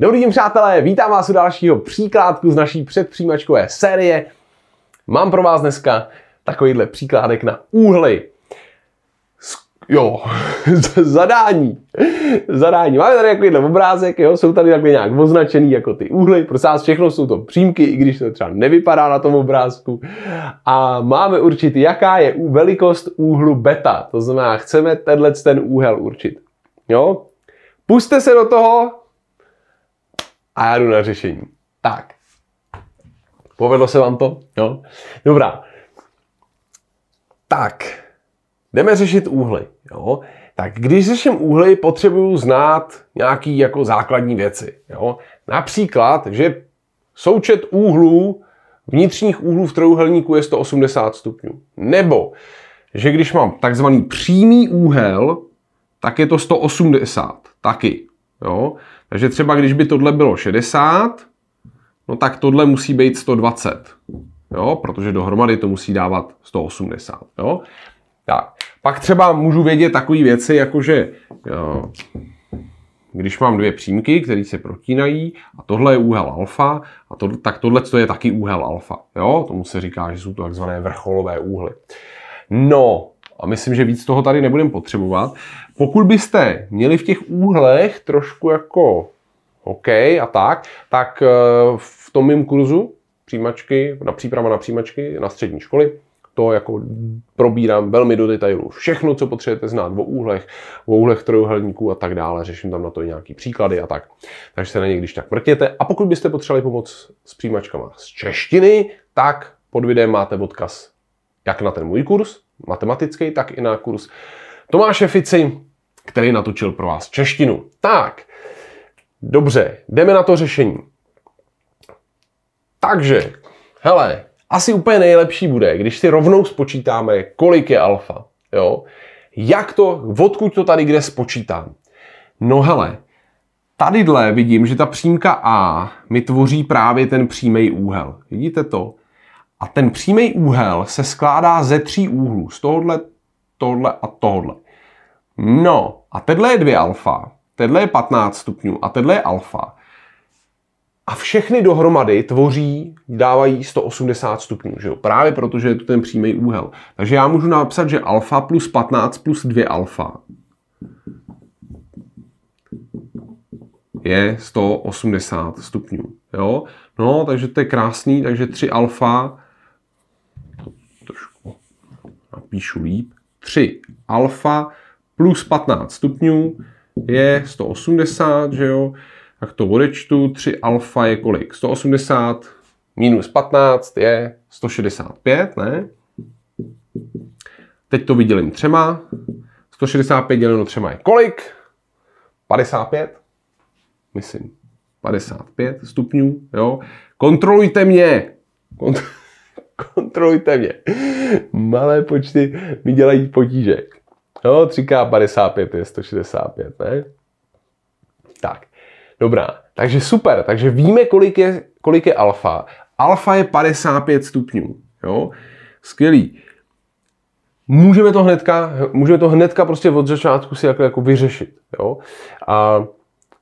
Dobrý den, přátelé, vítám vás u dalšího příkládku z naší předpřímačkové série. Mám pro vás dneska takovýhle příkládek na úhly. Jo, zadání. Zadání. Máme tady takovýhle obrázek, jo? jsou tady takhle nějak označený jako ty úhly. Pro vás, všechno jsou to přímky, i když to třeba nevypadá na tom obrázku. A máme určit, jaká je velikost úhlu beta. To znamená, chceme tenhle ten úhel určit. Jo? Puste se do toho, a já jdu na řešení. Tak. Povedlo se vám to? Jo? Dobrá. Tak. Jdeme řešit úhly. Jo? Tak když řeším úhly, potřebuju znát nějaké jako základní věci. Jo? Například, že součet úhlů, vnitřních úhlů v trojuhelníku je 180 stupňů. Nebo, že když mám takzvaný přímý úhel, tak je to 180 taky. Jo? Takže třeba když by tohle bylo 60, no tak tohle musí být 120, jo? protože dohromady to musí dávat 180. Jo? Tak. Pak třeba můžu vědět takové věci, jako že jo, když mám dvě přímky, které se protínají, a tohle je úhel alfa, a to, tak tohle je taky úhel alfa. Jo? Tomu se říká, že jsou to takzvané vrcholové úhly. No, a myslím, že víc toho tady nebudeme potřebovat. Pokud byste měli v těch úhlech trošku jako OK a tak, tak eh, v tom mým kurzu přijímačky, na příprava na přijímačky na střední školy, to jako probírám velmi do detailu. Všechno, co potřebujete znát o úhlech, o úhlech trojuhelníků a tak dále. Řeším tam na to i nějaký příklady a tak. Takže se na ně když tak mrtěte. A pokud byste potřebovali pomoc s přijímačkama z češtiny, tak pod videem máte odkaz jak na ten můj kurz matematický, tak i na kurz Tomáše Fici, který natočil pro vás češtinu. Tak, dobře, jdeme na to řešení. Takže, hele, asi úplně nejlepší bude, když si rovnou spočítáme, kolik je alfa. Jo? Jak to, odkud to tady kde spočítám? No hele, tadyhle vidím, že ta přímka A mi tvoří právě ten přímý úhel. Vidíte to? A ten přímý úhel se skládá ze tří úhlů. Z tohohle tohle a tohle. No, a tenhle je 2 alfa, tenhle je 15 stupňů a tenhle je alfa. A všechny dohromady tvoří, dávají 180 stupňů, že jo? Právě protože je to ten přímý úhel. Takže já můžu napsat, že alfa plus 15 plus 2 alfa je 180 stupňů. Jo? No, takže to je krásný, takže 3 alfa, to trošku napíšu líp, 3 alfa plus 15 stupňů je 180, že jo? Tak to odečtu, 3 alfa je kolik? 180 minus 15 je 165, ne? Teď to vydělím třema. 165 děleno třema je kolik? 55, myslím. 55 stupňů, jo? Kontrolujte mě! Kontrolujte kontrolujte mě. Malé počty mi dělají potíže. No, 3K55 je 165, ne? Tak, dobrá. Takže super, takže víme, kolik je, kolik je alfa. Alfa je 55 stupňů, jo? Skvělý. Můžeme to hnedka, můžeme to hnedka prostě od začátku si jako, jako vyřešit, jo? A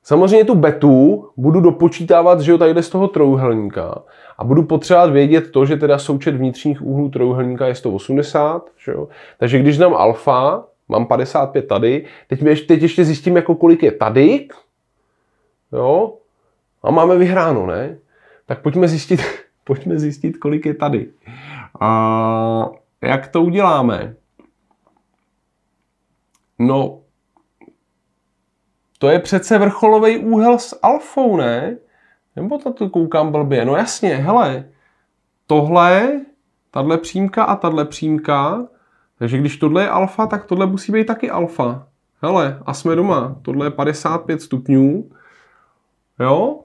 Samozřejmě tu betu budu dopočítávat, že jo, tady z toho trojuhelníka a budu potřebovat vědět to, že teda součet vnitřních úhlů trojuhelníka je 180, že jo? takže když dám alfa, mám 55 tady, teď, teď ještě zjistím, jako kolik je tady, jo, a máme vyhráno, ne? Tak pojďme zjistit, pojďme zjistit, kolik je tady. A jak to uděláme? No, to je přece vrcholový úhel s alfou, ne? Nebo to tu koukám blbě? No jasně, hele, tohle, tahle přímka a tahle přímka, takže když tohle je alfa, tak tohle musí být taky alfa. Hele, a jsme doma. Tohle je 55 stupňů. Jo?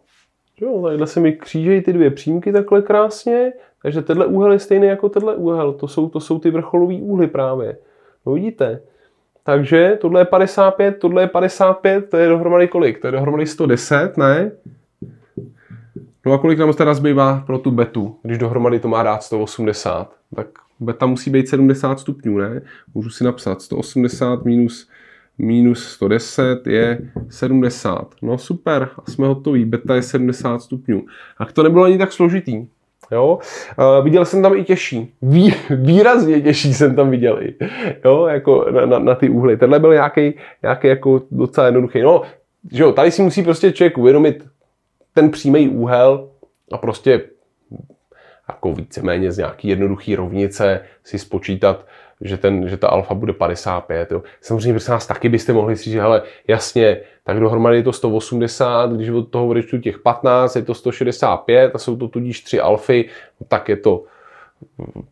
Jo, tadyhle se mi křížejí ty dvě přímky takhle krásně, takže tenhle úhel je stejný jako tenhle úhel. To jsou, to jsou ty vrcholové úhly právě. No vidíte, takže tohle je 55, tohle je 55, to je dohromady kolik? To je dohromady 110, ne? No a kolik nám teda zbývá pro tu betu, když dohromady to má dát 180? Tak beta musí být 70 stupňů, ne? Můžu si napsat 180 minus, minus 110 je 70. No super, a jsme hotoví, beta je 70 stupňů. A to nebylo ani tak složitý. Jo? Uh, viděl jsem tam i těžší. Ví, výrazně těžší jsem tam viděl i. Jo? Jako na, na, na ty úhly. Tenhle byl nějaký jako docela jednoduchý. No, že jo, tady si musí prostě člověk uvědomit ten přímý úhel a prostě jako víceméně z nějaký jednoduchý rovnice si spočítat že, ten, že ta alfa bude 55. Jo. Samozřejmě prosím nás taky byste mohli si říct, hele, jasně, tak dohromady je to 180, když od toho odečtu těch 15, je to 165 a jsou to tudíž tři alfy, no tak je to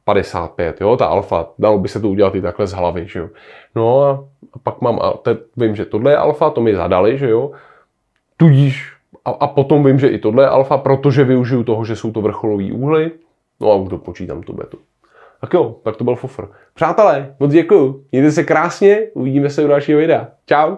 55, jo, ta alfa, dalo by se to udělat i takhle z hlavy, že jo. No a, pak mám, a te, vím, že tohle je alfa, to mi zadali, že jo, tudíž, a, a potom vím, že i tohle je alfa, protože využiju toho, že jsou to vrcholový úhly, no a už dopočítám tu betu. Tak jo, tak to byl fofr. Přátelé, moc děkuju, mějte se krásně, uvidíme se u dalšího videa. Čau!